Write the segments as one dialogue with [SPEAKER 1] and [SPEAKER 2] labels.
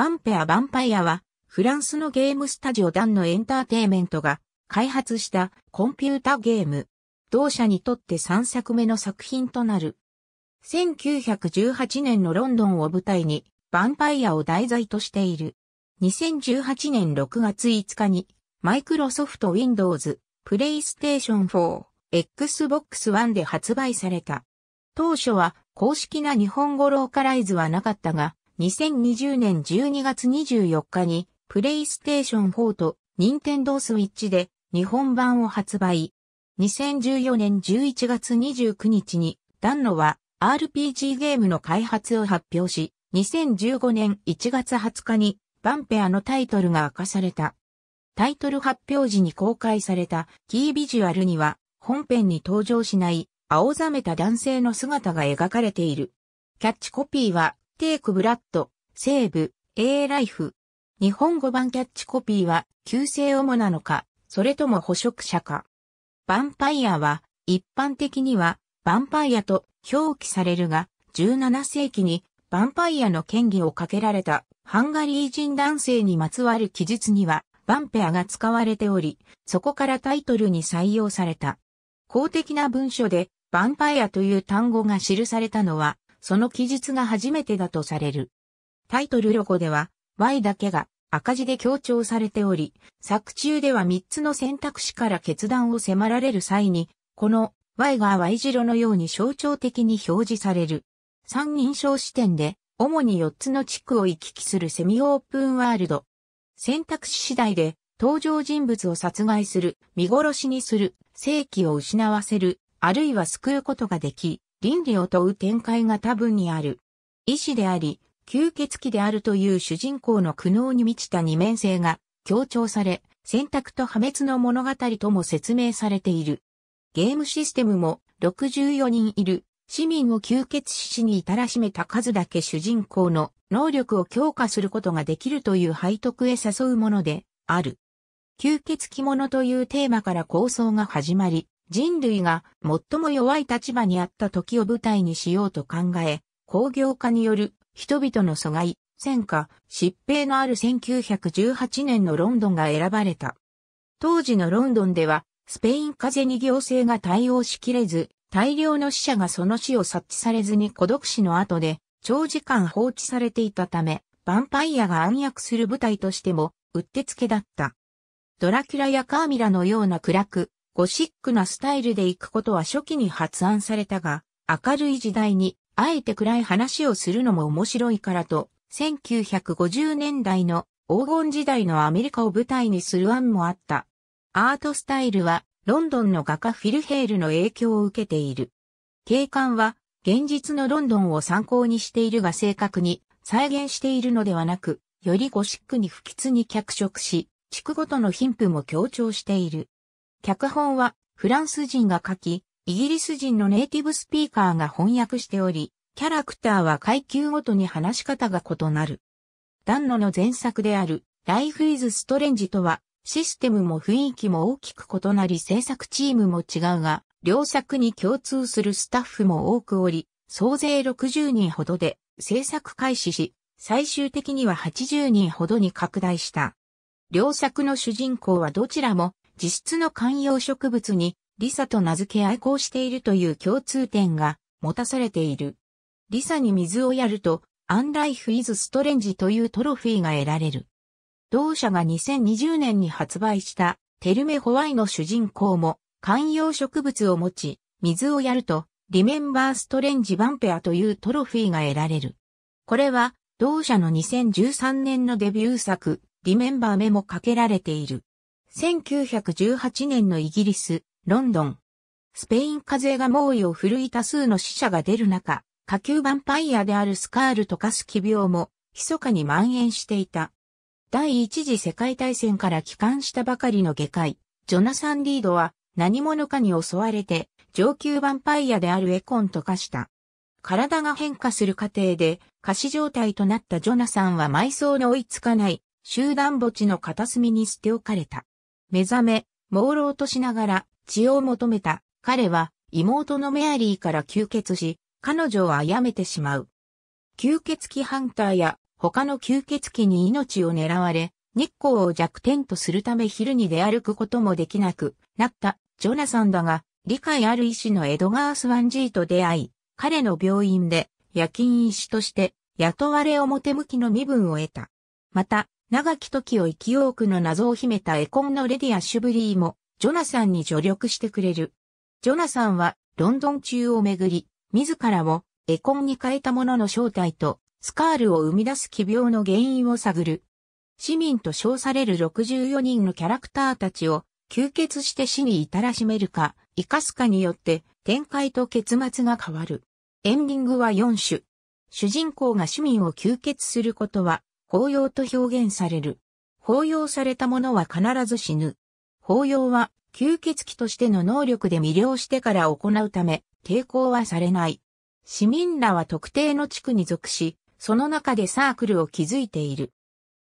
[SPEAKER 1] バンペア・ヴァンパイアは、フランスのゲームスタジオダンのエンターテイメントが開発したコンピュータゲーム。同社にとって3作目の作品となる。1918年のロンドンを舞台に、ヴァンパイアを題材としている。2018年6月5日に、マイクロソフト Windows、プレイステーション4、Xbox One で発売された。当初は公式な日本語ローカライズはなかったが、2020年12月24日に、プレイステーション4と、ニンテンドースイッチで、日本版を発売。2014年11月29日に、ダンノは、RPG ゲームの開発を発表し、2015年1月20日に、バンペアのタイトルが明かされた。タイトル発表時に公開されたキービジュアルには、本編に登場しない、青ざめた男性の姿が描かれている。キャッチコピーは、テイクブラッド、セーブ、A ライフ。日本語版キャッチコピーは、旧姓主なのか、それとも捕食者か。ヴァンパイアは、一般的には、ヴァンパイアと表記されるが、17世紀に、ヴァンパイアの権威をかけられた、ハンガリー人男性にまつわる記述には、ヴァンペアが使われており、そこからタイトルに採用された。公的な文書で、ヴァンパイアという単語が記されたのは、その記述が初めてだとされる。タイトルロゴでは Y だけが赤字で強調されており、作中では3つの選択肢から決断を迫られる際に、この Y が Y 字路のように象徴的に表示される。三人称視点で、主に4つの地区を行き来するセミオープンワールド。選択肢次第で、登場人物を殺害する、見殺しにする、正規を失わせる、あるいは救うことができ、倫理を問う展開が多分にある。医師であり、吸血鬼であるという主人公の苦悩に満ちた二面性が強調され、選択と破滅の物語とも説明されている。ゲームシステムも64人いる市民を吸血死に至らしめた数だけ主人公の能力を強化することができるという背徳へ誘うものである。吸血鬼者というテーマから構想が始まり、人類が最も弱い立場にあった時を舞台にしようと考え、工業化による人々の阻害、戦火、疾病のある1918年のロンドンが選ばれた。当時のロンドンでは、スペイン風邪に行政が対応しきれず、大量の死者がその死を察知されずに孤独死の後で、長時間放置されていたため、ヴァンパイアが暗躍する舞台としても、うってつけだった。ドラキュラやカーミラのような暗く、ゴシックなスタイルで行くことは初期に発案されたが、明るい時代に、あえて暗い話をするのも面白いからと、1950年代の黄金時代のアメリカを舞台にする案もあった。アートスタイルは、ロンドンの画家フィルヘールの影響を受けている。景観は、現実のロンドンを参考にしているが正確に再現しているのではなく、よりゴシックに不吉に脚色し、地区ごとの貧富も強調している。脚本はフランス人が書き、イギリス人のネイティブスピーカーが翻訳しており、キャラクターは階級ごとに話し方が異なる。ダンノの前作である Life is Strange とはシステムも雰囲気も大きく異なり制作チームも違うが、両作に共通するスタッフも多くおり、総勢60人ほどで制作開始し、最終的には80人ほどに拡大した。両作の主人公はどちらも自室の観葉植物にリサと名付け愛好しているという共通点が持たされている。リサに水をやると、アンライフイズストレンジというトロフィーが得られる。同社が2020年に発売したテルメホワイの主人公も観葉植物を持ち、水をやると、リメンバーストレンジバンペアというトロフィーが得られる。これは、同社の2013年のデビュー作、リメンバー目もかけられている。1918年のイギリス、ロンドン。スペイン風邪が猛威を振るい多数の死者が出る中、下級ヴァンパイアであるスカールとカスキ病も、密かに蔓延していた。第一次世界大戦から帰還したばかりの外界、ジョナサン・リードは、何者かに襲われて、上級ヴァンパイアであるエコンと化した。体が変化する過程で、過死状態となったジョナサンは埋葬の追いつかない、集団墓地の片隅に捨て置かれた。目覚め、朦朧としながら血を求めた。彼は妹のメアリーから吸血し、彼女を殺めてしまう。吸血鬼ハンターや他の吸血鬼に命を狙われ、日光を弱点とするため昼に出歩くこともできなくなったジョナサンだが、理解ある医師のエドガー・スワンジーと出会い、彼の病院で夜勤医師として雇われ表向きの身分を得た。また、長き時を生き多くの謎を秘めた絵コンのレディ・アシュブリーも、ジョナサンに助力してくれる。ジョナサンは、ロンドン中をめぐり、自らを絵コンに変えたものの正体と、スカールを生み出す奇病の原因を探る。市民と称される64人のキャラクターたちを、吸血して死に至らしめるか、生かすかによって展開と結末が変わる。エンディングは4種。主人公が市民を吸血することは法要と表現される。法要された者は必ず死ぬ。法要は吸血鬼としての能力で魅了してから行うため、抵抗はされない。市民らは特定の地区に属し、その中でサークルを築いている。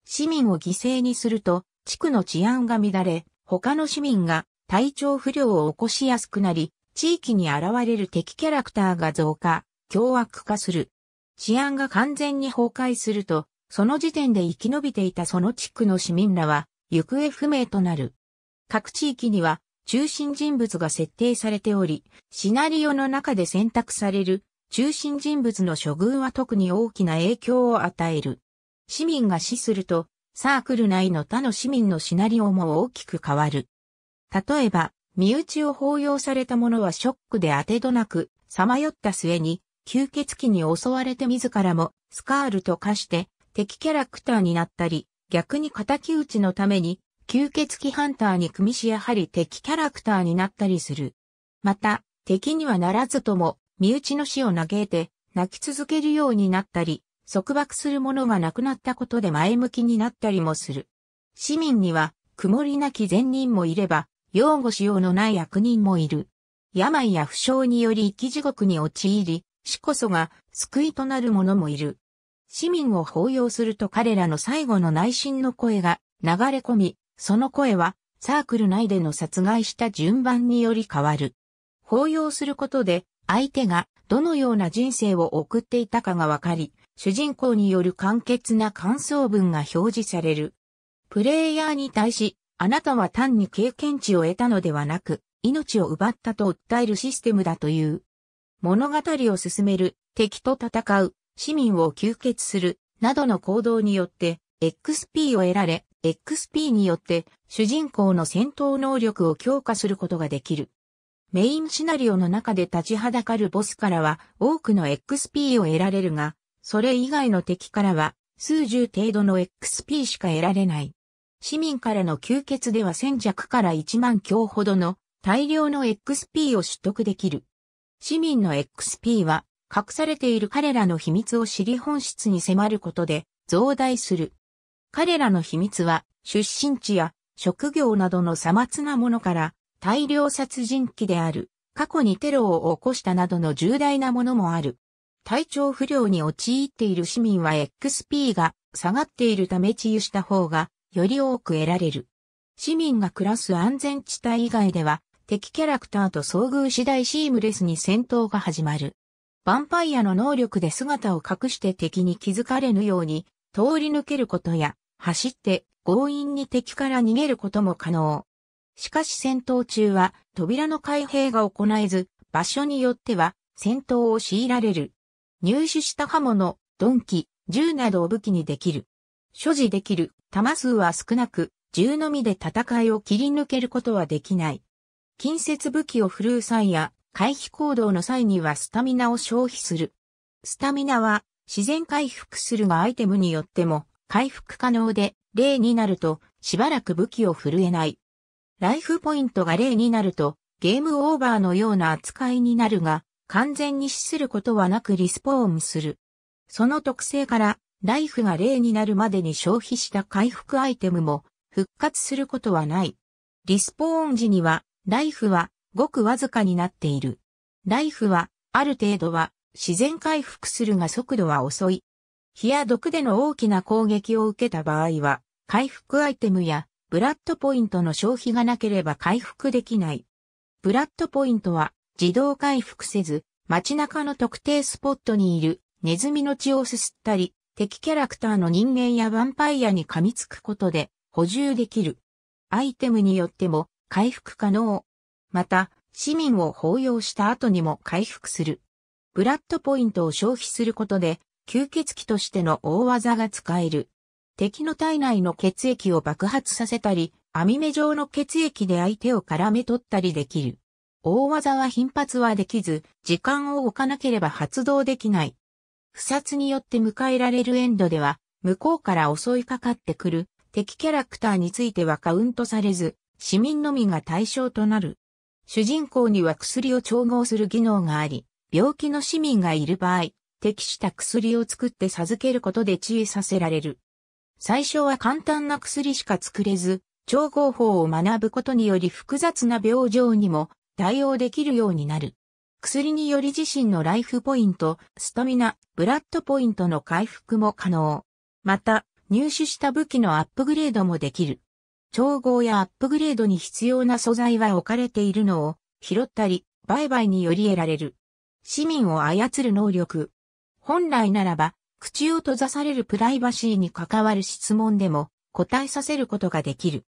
[SPEAKER 1] 市民を犠牲にすると、地区の治安が乱れ、他の市民が体調不良を起こしやすくなり、地域に現れる敵キャラクターが増加、凶悪化する。治安が完全に崩壊すると、その時点で生き延びていたその地区の市民らは行方不明となる。各地域には中心人物が設定されており、シナリオの中で選択される中心人物の処遇は特に大きな影響を与える。市民が死すると、サークル内の他の市民のシナリオも大きく変わる。例えば、身内を抱擁された者はショックで当てどなく、さまよった末に、吸血鬼に襲われて自らもスカールと化して敵キャラクターになったり、逆に敵討ちのために、吸血鬼ハンターに組みしやはり敵キャラクターになったりする。また、敵にはならずとも、身内の死を嘆いて、泣き続けるようになったり、束縛する者が亡くなったことで前向きになったりもする。市民には、曇りなき善人もいれば、擁護しようのない悪人もいる。病や負傷により生き地獄に陥り、死こそが救いとなる者もいる。市民を抱擁すると彼らの最後の内心の声が流れ込み、その声はサークル内での殺害した順番により変わる。抱擁することで相手がどのような人生を送っていたかがわかり、主人公による簡潔な感想文が表示される。プレイヤーに対し、あなたは単に経験値を得たのではなく、命を奪ったと訴えるシステムだという。物語を進める、敵と戦う、市民を吸血する、などの行動によって、XP を得られ、XP によって主人公の戦闘能力を強化することができる。メインシナリオの中で立ちはだかるボスからは多くの XP を得られるが、それ以外の敵からは数十程度の XP しか得られない。市民からの吸血では先着弱から1万強ほどの大量の XP を取得できる。市民の XP は隠されている彼らの秘密を知り本質に迫ることで増大する。彼らの秘密は出身地や職業などのさまつなものから大量殺人鬼である過去にテロを起こしたなどの重大なものもある。体調不良に陥っている市民は XP が下がっているため治癒した方がより多く得られる。市民が暮らす安全地帯以外では敵キャラクターと遭遇次第シームレスに戦闘が始まる。ヴァンパイアの能力で姿を隠して敵に気づかれぬように、通り抜けることや、走って強引に敵から逃げることも可能。しかし戦闘中は扉の開閉が行えず、場所によっては戦闘を強いられる。入手した刃物、鈍器、銃などを武器にできる。所持できる弾数は少なく、銃のみで戦いを切り抜けることはできない。近接武器を振るう際や回避行動の際にはスタミナを消費する。スタミナは自然回復するがアイテムによっても回復可能で例になるとしばらく武器を震えない。ライフポイントが例になるとゲームオーバーのような扱いになるが完全に死することはなくリスポーンする。その特性からライフが例になるまでに消費した回復アイテムも復活することはない。リスポーン時にはライフはごくわずかになっている。ライフは、ある程度は、自然回復するが速度は遅い。火や毒での大きな攻撃を受けた場合は、回復アイテムや、ブラッドポイントの消費がなければ回復できない。ブラッドポイントは、自動回復せず、街中の特定スポットにいるネズミの血をすすったり、敵キャラクターの人間やヴァンパイアに噛みつくことで補充できる。アイテムによっても回復可能。また、市民を抱擁した後にも回復する。ブラッドポイントを消費することで、吸血鬼としての大技が使える。敵の体内の血液を爆発させたり、網目状の血液で相手を絡め取ったりできる。大技は頻発はできず、時間を置かなければ発動できない。不殺によって迎えられるエンドでは、向こうから襲いかかってくる敵キャラクターについてはカウントされず、市民のみが対象となる。主人公には薬を調合する技能があり、病気の市民がいる場合、適した薬を作って授けることで治癒させられる。最初は簡単な薬しか作れず、調合法を学ぶことにより複雑な病状にも対応できるようになる。薬により自身のライフポイント、スタミナ、ブラッドポイントの回復も可能。また、入手した武器のアップグレードもできる。調合やアップグレードに必要な素材は置かれているのを拾ったり、売買により得られる。市民を操る能力。本来ならば、口を閉ざされるプライバシーに関わる質問でも答えさせることができる。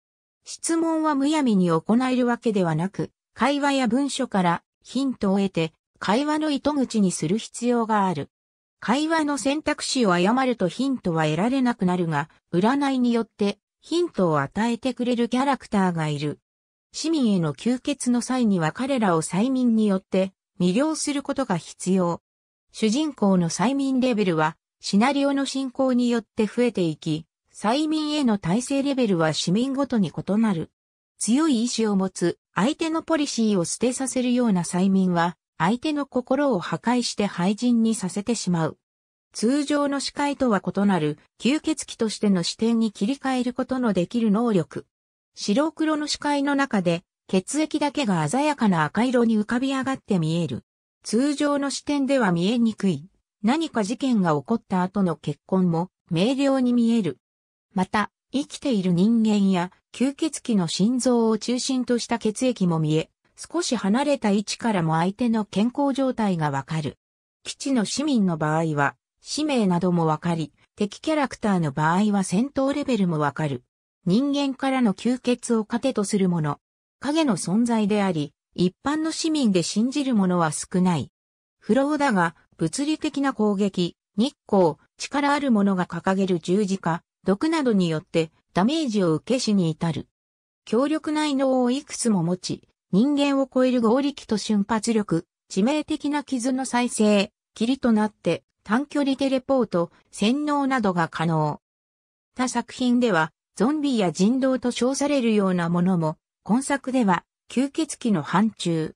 [SPEAKER 1] 質問はむやみに行えるわけではなく、会話や文書からヒントを得て、会話の糸口にする必要がある。会話の選択肢を誤るとヒントは得られなくなるが、占いによってヒントを与えてくれるキャラクターがいる。市民への吸血の際には彼らを催眠によって魅了することが必要。主人公の催眠レベルはシナリオの進行によって増えていき、催眠への耐性レベルは市民ごとに異なる。強い意志を持つ相手のポリシーを捨てさせるような催眠は相手の心を破壊して廃人にさせてしまう。通常の視界とは異なる吸血鬼としての視点に切り替えることのできる能力。白黒の視界の中で血液だけが鮮やかな赤色に浮かび上がって見える。通常の視点では見えにくい。何か事件が起こった後の血痕も明瞭に見える。また、生きている人間や吸血鬼の心臓を中心とした血液も見え、少し離れた位置からも相手の健康状態がわかる。基地の市民の場合は、使命などもわかり、敵キャラクターの場合は戦闘レベルもわかる。人間からの吸血を糧とするもの。影の存在であり、一般の市民で信じるものは少ない。不老だが、物理的な攻撃、日光、力あるものが掲げる十字架、毒などによってダメージを受け死に至る。強力な異能をいくつも持ち、人間を超える合力と瞬発力、致命的な傷の再生、霧となって短距離テレポート、洗脳などが可能。他作品では、ゾンビや人道と称されるようなものも、今作では、吸血鬼の範疇。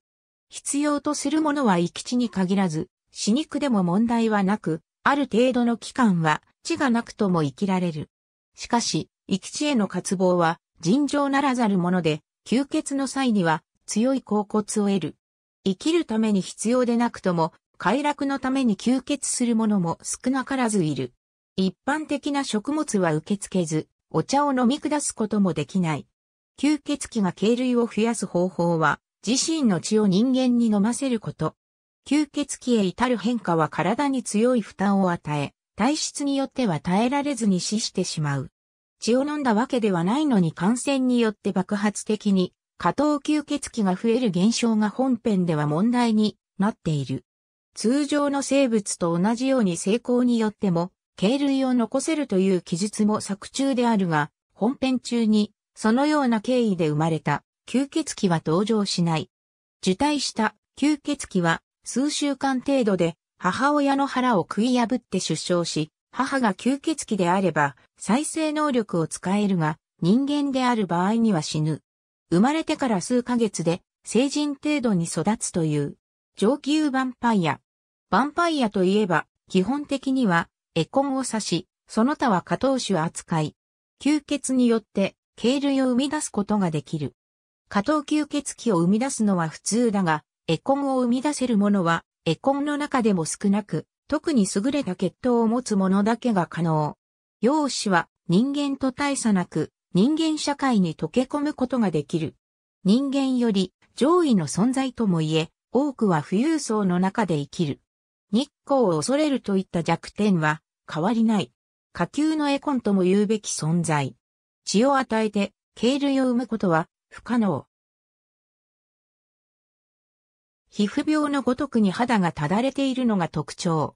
[SPEAKER 1] 必要とするものは生き地に限らず、死肉でも問題はなく、ある程度の期間は、地がなくとも生きられる。しかし、生き地への渇望は、尋常ならざるもので、吸血の際には、強い甲骨を得る。生きるために必要でなくとも、快楽のために吸血する者も少なからずいる。一般的な食物は受け付けず、お茶を飲み下すこともできない。吸血鬼が経類を増やす方法は、自身の血を人間に飲ませること。吸血鬼へ至る変化は体に強い負担を与え、体質によっては耐えられずに死してしまう。血を飲んだわけではないのに感染によって爆発的に、過糖吸血鬼が増える現象が本編では問題になっている。通常の生物と同じように成功によっても、形類を残せるという記述も作中であるが、本編中に、そのような経緯で生まれた、吸血鬼は登場しない。受胎した吸血鬼は、数週間程度で、母親の腹を食い破って出生し、母が吸血鬼であれば、再生能力を使えるが、人間である場合には死ぬ。生まれてから数ヶ月で、成人程度に育つという。上級ヴァンパイア。ヴァンパイアといえば、基本的には、エコンを指し、その他は下等種扱い。吸血によって、軽類を生み出すことができる。下等吸血鬼を生み出すのは普通だが、エコンを生み出せるものは、エコンの中でも少なく、特に優れた血統を持つものだけが可能。容姿は人間と大差なく、人間社会に溶け込むことができる。人間より上位の存在とも言え、多くは富裕層の中で生きる。日光を恐れるといった弱点は変わりない。下級のエコンとも言うべき存在。血を与えて、軽類を生むことは不可能。皮膚病のごとくに肌がただれているのが特徴。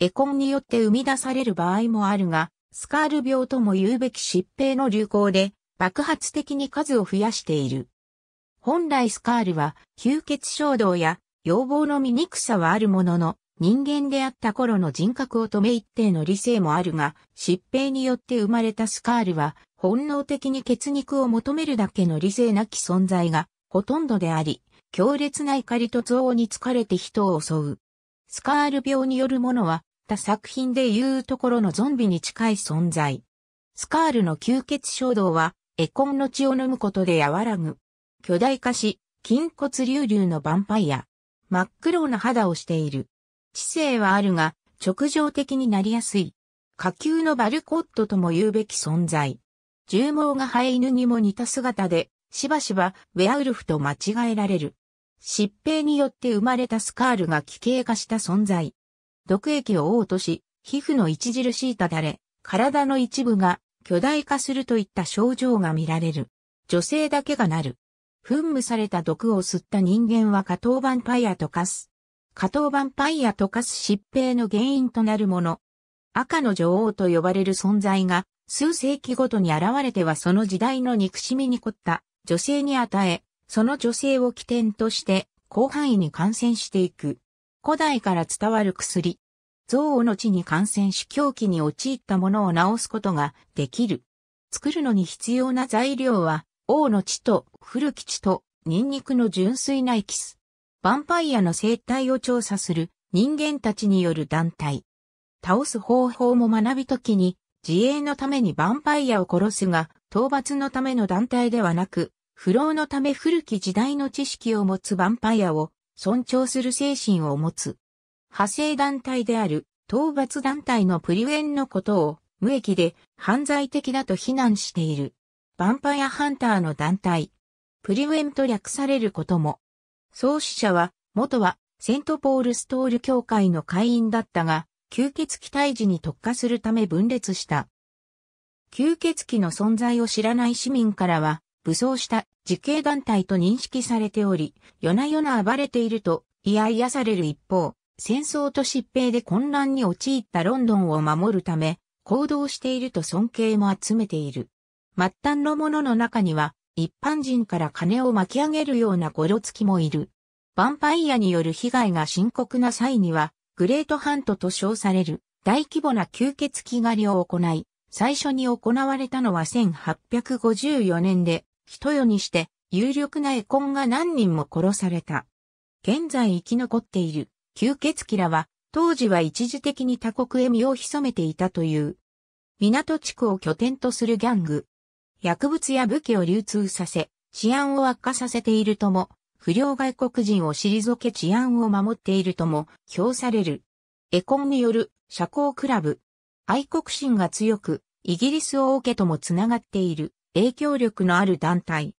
[SPEAKER 1] エコンによって生み出される場合もあるが、スカール病とも言うべき疾病の流行で爆発的に数を増やしている。本来スカールは、吸血衝動や、要望の醜さはあるものの、人間であった頃の人格を止め一定の理性もあるが、疾病によって生まれたスカールは、本能的に血肉を求めるだけの理性なき存在が、ほとんどであり、強烈な怒りと憎悪に疲れて人を襲う。スカール病によるものは、他作品で言うところのゾンビに近い存在。スカールの吸血衝動は、エコンの血を飲むことで和らぐ。巨大化し、筋骨隆々のヴァンパイア。真っ黒な肌をしている。知性はあるが、直情的になりやすい。下級のバルコットとも言うべき存在。重毛が生え犬にも似た姿で、しばしばウェアウルフと間違えられる。疾病によって生まれたスカールが奇形化した存在。毒液を嘔吐し、皮膚の著しいただれ、体の一部が巨大化するといった症状が見られる。女性だけがなる。噴霧された毒を吸った人間は下等バンパイアと化す。下等バンパイアと化す疾病の原因となるもの。赤の女王と呼ばれる存在が、数世紀ごとに現れてはその時代の憎しみに凝った女性に与え、その女性を起点として広範囲に感染していく。古代から伝わる薬。憎悪の地に感染し狂気に陥ったものを治すことができる。作るのに必要な材料は王の血と古き血とニンニクの純粋なエキス。ヴァンパイアの生態を調査する人間たちによる団体。倒す方法も学びときに、自衛のためにヴァンパイアを殺すが、討伐のための団体ではなく、不老のため古き時代の知識を持つヴァンパイアを尊重する精神を持つ。派生団体である討伐団体のプリウェンのことを無益で犯罪的だと非難している。バンパイアハンターの団体、プリウェムと略されることも、創始者は、元は、セントポールストール協会の会員だったが、吸血鬼退治に特化するため分裂した。吸血鬼の存在を知らない市民からは、武装した自警団体と認識されており、夜な夜な暴れていると嫌々される一方、戦争と疾病で混乱に陥ったロンドンを守るため、行動していると尊敬も集めている。末端の者の中には、一般人から金を巻き上げるようなごろつきもいる。ヴァンパイアによる被害が深刻な際には、グレートハントと称される大規模な吸血鬼狩りを行い、最初に行われたのは1854年で、一夜にして有力な絵コンが何人も殺された。現在生き残っている吸血鬼らは、当時は一時的に他国へ身を潜めていたという。港地区を拠点とするギャング、薬物や武器を流通させ、治安を悪化させているとも、不良外国人を退け治安を守っているとも評される。エコンによる社交クラブ。愛国心が強く、イギリス王家ともつながっている影響力のある団体。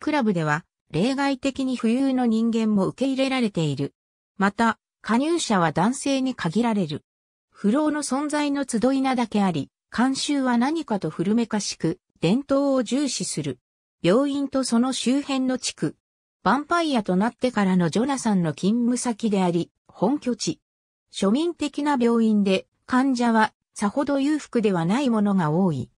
[SPEAKER 1] クラブでは例外的に富裕の人間も受け入れられている。また、加入者は男性に限られる。不老の存在の集いなだけあり、慣習は何かと古めかしく、伝統を重視する。病院とその周辺の地区。ヴァンパイアとなってからのジョナサンの勤務先であり、本拠地。庶民的な病院で、患者はさほど裕福ではないものが多い。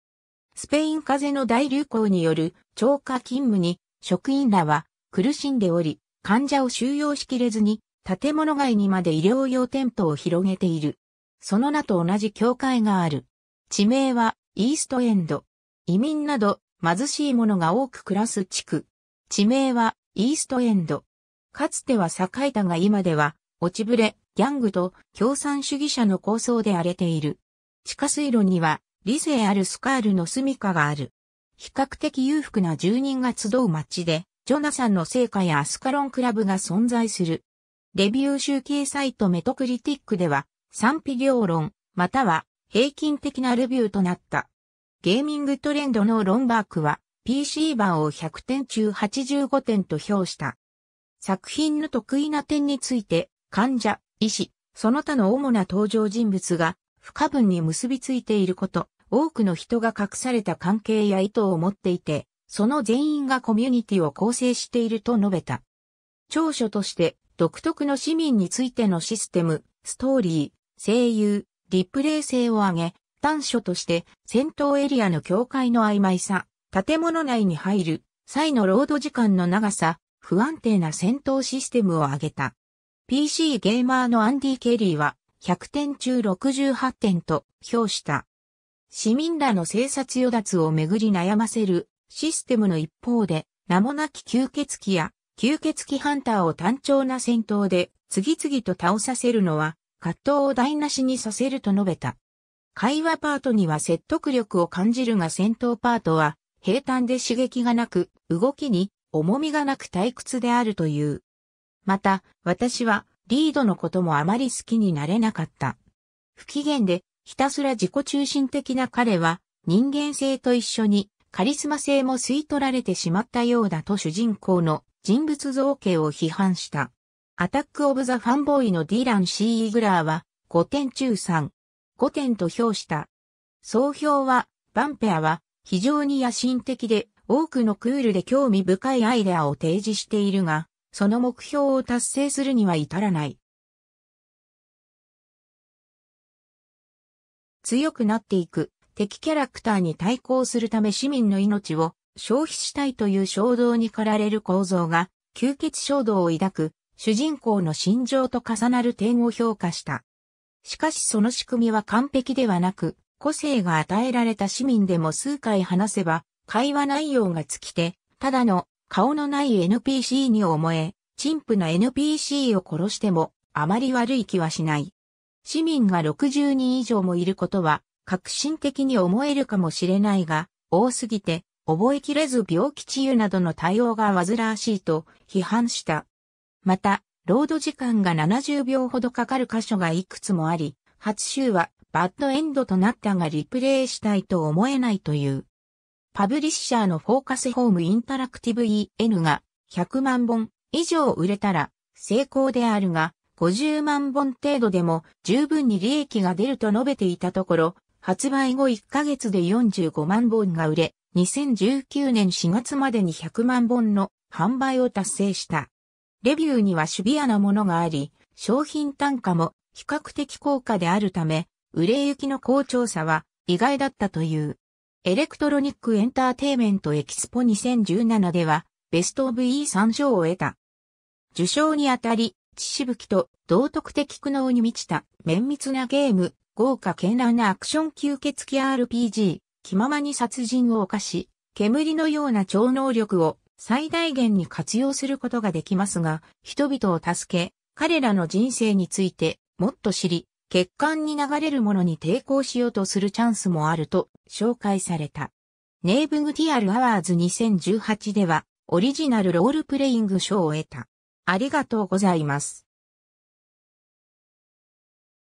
[SPEAKER 1] スペイン風邪の大流行による超過勤務に職員らは苦しんでおり、患者を収容しきれずに建物外にまで医療用テントを広げている。その名と同じ教会がある。地名はイーストエンド。移民など貧しい者が多く暮らす地区。地名はイーストエンド。かつては栄えたが今では落ちぶれ、ギャングと共産主義者の構想で荒れている。地下水路には理性あるスカールの住処がある。比較的裕福な住人が集う町で、ジョナサンの聖火やアスカロンクラブが存在する。レビュー集計サイトメトクリティックでは、賛否両論、または平均的なレビューとなった。ゲーミングトレンドのロンバークは PC 版を100点中85点と評した。作品の得意な点について、患者、医師、その他の主な登場人物が不可分に結びついていること、多くの人が隠された関係や意図を持っていて、その全員がコミュニティを構成していると述べた。長所として、独特の市民についてのシステム、ストーリー、声優、リプレイ性を挙げ、端所として戦闘エリアの境界の曖昧さ、建物内に入る際のロード時間の長さ、不安定な戦闘システムを挙げた。PC ゲーマーのアンディ・ケリーは100点中68点と評した。市民らの生殺与奪をめぐり悩ませるシステムの一方で、名もなき吸血鬼や吸血鬼ハンターを単調な戦闘で次々と倒させるのは葛藤を台無しにさせると述べた。会話パートには説得力を感じるが戦闘パートは平坦で刺激がなく、動きに重みがなく退屈であるという。また、私はリードのこともあまり好きになれなかった。不機嫌でひたすら自己中心的な彼は人間性と一緒にカリスマ性も吸い取られてしまったようだと主人公の人物造形を批判した。アタック・オブ・ザ・ファンボーイのディラン・シー・イグラーは5点中3、5点と評した。総評は、バンペアは非常に野心的で多くのクールで興味深いアイデアを提示しているが、その目標を達成するには至らない。強くなっていく敵キャラクターに対抗するため市民の命を消費したいという衝動に駆られる構造が吸血衝動を抱く主人公の心情と重なる点を評価した。しかしその仕組みは完璧ではなく、個性が与えられた市民でも数回話せば、会話内容が尽きて、ただの顔のない NPC に思え、陳腐な NPC を殺しても、あまり悪い気はしない。市民が60人以上もいることは、革新的に思えるかもしれないが、多すぎて、覚えきれず病気治癒などの対応が煩わしいと批判した。また、ロード時間が70秒ほどかかる箇所がいくつもあり、初週はバッドエンドとなったがリプレイしたいと思えないという。パブリッシャーのフォーカスホームインタラクティブ EN が100万本以上売れたら成功であるが、50万本程度でも十分に利益が出ると述べていたところ、発売後1ヶ月で45万本が売れ、2019年4月までに100万本の販売を達成した。レビューにはシビアなものがあり、商品単価も比較的高価であるため、売れ行きの好調さは意外だったという。エレクトロニックエンターテイメントエキスポ2017では、ベストオブ E3 賞を得た。受賞にあたり、血しぶきと道徳的苦悩に満ちた綿密なゲーム、豪華絢爛なアクション吸血鬼 RPG、気ままに殺人を犯し、煙のような超能力を最大限に活用することができますが、人々を助け、彼らの人生についてもっと知り、血管に流れるものに抵抗しようとするチャンスもあると紹介された。ネイブグティアルアワーズ2018ではオリジナルロールプレイング賞を得た。ありがとうございます。